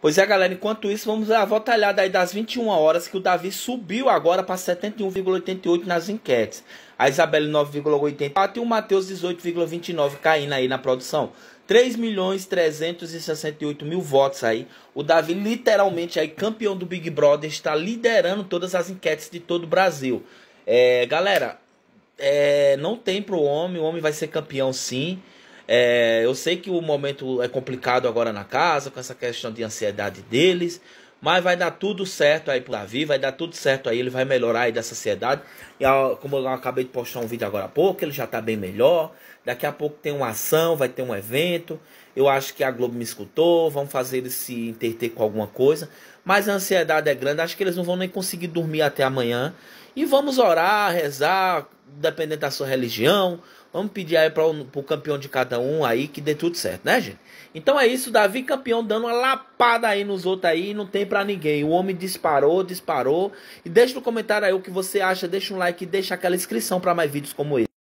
Pois é, galera, enquanto isso, vamos à olhada aí das 21 horas que o Davi subiu agora para 71,88 nas enquetes. A Isabelle 9,84 e o Matheus 18,29 caindo aí na produção. 3 milhões 368 mil votos aí. O Davi literalmente aí campeão do Big Brother está liderando todas as enquetes de todo o Brasil. É, galera, é, não tem pro homem, o homem vai ser campeão sim. É, eu sei que o momento é complicado agora na casa, com essa questão de ansiedade deles, mas vai dar tudo certo aí pro Davi, vai dar tudo certo aí, ele vai melhorar aí dessa ansiedade. E como eu acabei de postar um vídeo agora há pouco, ele já tá bem melhor. Daqui a pouco tem uma ação, vai ter um evento. Eu acho que a Globo me escutou, vão fazer ele se interter com alguma coisa. Mas a ansiedade é grande, acho que eles não vão nem conseguir dormir até amanhã. E vamos orar, rezar, dependendo da sua religião. Vamos pedir aí para o campeão de cada um aí que dê tudo certo, né, gente? Então é isso, Davi campeão dando uma lapada aí nos outros aí, não tem para ninguém. O homem disparou, disparou. E deixa no comentário aí o que você acha, deixa um like, deixa aquela inscrição para mais vídeos como esse.